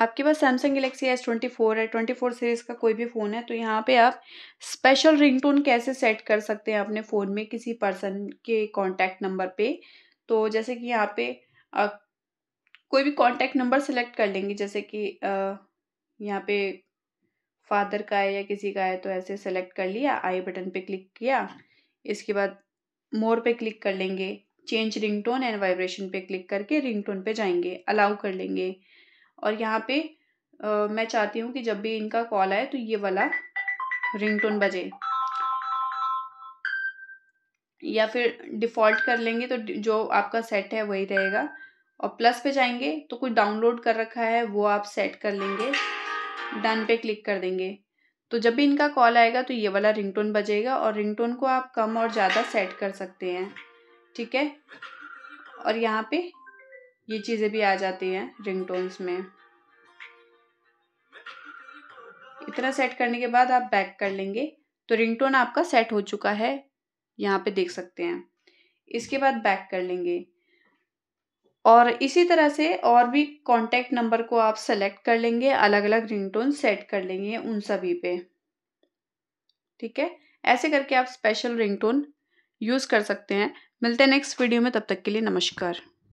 आपके पास Samsung Galaxy S twenty four है ट्वेंटी फोर सीरीज़ का कोई भी फ़ोन है तो यहाँ पे आप स्पेशल रिंगटोन कैसे सेट कर सकते हैं अपने फ़ोन में किसी पर्सन के कॉन्टैक्ट नंबर पे तो जैसे कि यहाँ पे आ, कोई भी कॉन्टैक्ट नंबर सेलेक्ट कर लेंगे जैसे कि यहाँ पे फादर का है या किसी का है तो ऐसे सेलेक्ट कर लिया आई बटन पर क्लिक किया इसके बाद मोर पे क्लिक कर लेंगे चेंज रिंगटोन एंड वाइब्रेशन पे क्लिक करके रिंगटोन पे जाएंगे अलाउ कर लेंगे और यहाँ पे आ, मैं चाहती हूँ कि जब भी इनका कॉल आए तो ये वाला रिंगटोन बजे या फिर डिफ़ॉल्ट कर लेंगे तो जो आपका सेट है वही रहेगा और प्लस पे जाएंगे तो कुछ डाउनलोड कर रखा है वो आप सेट कर लेंगे डन पे क्लिक कर देंगे तो जब भी इनका कॉल आएगा तो ये वाला रिंगटोन बजेगा और रिंगटोन को आप कम और ज़्यादा सेट कर सकते हैं ठीक है और यहाँ पे ये चीज़ें भी आ जाती हैं रिंग टोन्स में इतना सेट करने के बाद आप बैक कर लेंगे तो टोन आपका सेट हो चुका है यहाँ पे देख सकते हैं इसके बाद बैक कर लेंगे और इसी तरह से और भी कॉन्टैक्ट नंबर को आप सेलेक्ट कर लेंगे अलग अलग टोन सेट कर लेंगे उन सभी पे ठीक है ऐसे करके आप स्पेशल टोन यूज़ कर सकते हैं मिलते हैं नेक्स्ट वीडियो में तब तक के लिए नमस्कार